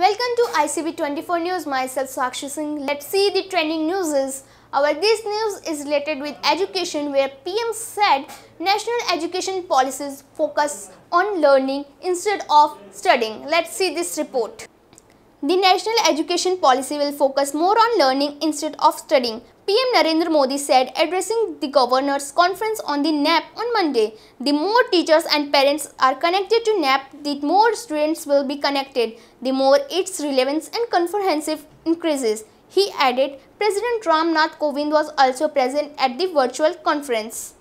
Welcome to ICB 24 News. Myself Sakshi Singh. Let's see the trending news. Is. Our this news is related with education where PM said national education policies focus on learning instead of studying. Let's see this report. The national education policy will focus more on learning instead of studying PM Narendra Modi said addressing the Governors Conference on the NAP on Monday, the more teachers and parents are connected to NAP, the more students will be connected, the more its relevance and comprehensive increases. He added, President Ram Nath Kovind was also present at the virtual conference.